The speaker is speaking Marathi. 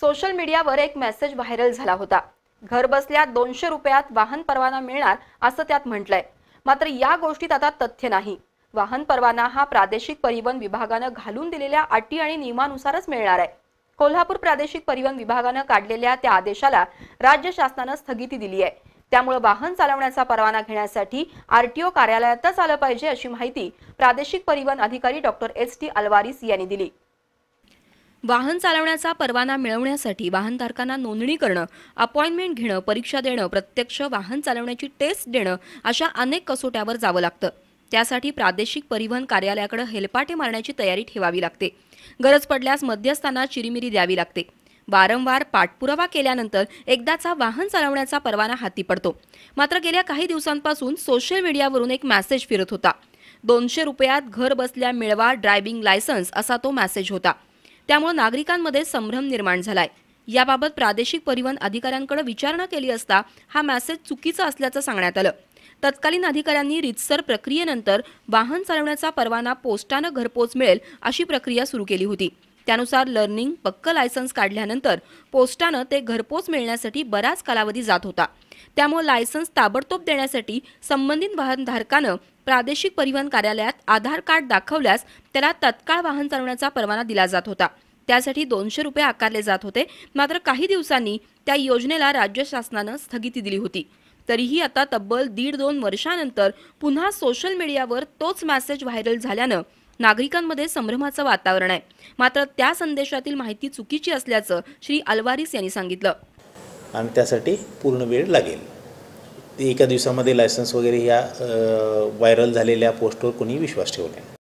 सोशल मीडियावर एक मेसेज व्हायरल झाला होता घर बसल्या दोनशे रुपयात वाहन परवाना मिळणार असं त्यात म्हटलंय मात्र या गोष्टीत आता तथ्य नाही वाहन परवाना हा प्रादेशिक परिवहन विभागानं घालून दिलेल्या अटी आणि नियमानुसारच मिळणार आहे कोल्हापूर प्रादेशिक परिवहन विभागानं काढलेल्या त्या आदेशाला राज्य शासनानं स्थगिती दिली आहे त्यामुळे वाहन चालवण्याचा परवाना घेण्यासाठी आरटीओ कार्यालयातच आलं पाहिजे अशी माहिती प्रादेशिक परिवहन अधिकारी डॉक्टर एस टी अलवारिस यांनी दिली वाहन चालवण्याचा परवाना मिळवण्यासाठी वाहनधारकांना नोंदणी करणं अपॉइंटमेंट घेणं परीक्षा देणं प्रत्यक्ष वाहन चालवण्याची टेस्ट देणं अशा अनेक कसोट्यावर जावं लागतं त्यासाठी प्रादेशिक परिवहन कार्यालयाकडे हेलपाटे मारण्याची तयारी ठेवावी लागते गरज पडल्यास मध्यस्थांना चिरीमिरी द्यावी लागते वारंवार पाठपुरावा केल्यानंतर एकदाचा वाहन चालवण्याचा परवाना हाती पडतो मात्र गेल्या काही दिवसांपासून सोशल मीडियावरून एक मेसेज फिरत होता दोनशे रुपयात घर बसल्या मिळवा ड्रायव्हिंग लायसन्स असा तो मेसेज होता त्यामुळे नागरिकांमध्ये संभ्रम निर्माण झालाय याबाबत प्रादेशिक परिवहन अधिकाऱ्यांकडे विचारणा केली असता हा मेसेज चुकीचा असल्याचं सांगण्यात आलं तत्कालीन अधिकाऱ्यांनी रितसर प्रक्रियेनंतर वाहन चालवण्याचा परवाना पोस्टानं घरपोच मिळेल अशी प्रक्रिया सुरू केली होती त्यानुसार लर्निंग पक्क लायसन्स काढल्यानंतर पोस्टानं ते घरपोच मिळण्यासाठी बराच कालावधी जात होता त्यामुळे लायसन्स ताबडतोब देण्यासाठी संबंधित वाहनधारकानं प्रादेशिक परिवहन कार्यालयात आधार कार्ड दाखवल्यास त्याला तत्काळ वाहन चालवण्याचा परवाना दिला जात होता त्यासाठी दोनशे रुपये आकारले जात होते मात्र काही दिवसांनी त्या योजनेला राज्य शासनानं स्थगिती दिली होती तरीही आता तब्बल दीड दोन वर्षानंतर पुन्हा सोशल मीडियावर तोच मॅसेज व्हायरल झाल्यानं नागरिकांमध्ये संभ्रमाचं वातावरण आहे मात्र त्या संदेशातील माहिती चुकीची असल्याचं श्री अलवारिस यांनी सांगितलं आणि त्यासाठी पूर्ण वेळ लागेल एका दिवसामध्ये लायसन्स वगैरे या व्हायरल झालेल्या पोस्टवर कोणी विश्वास ठेवू नये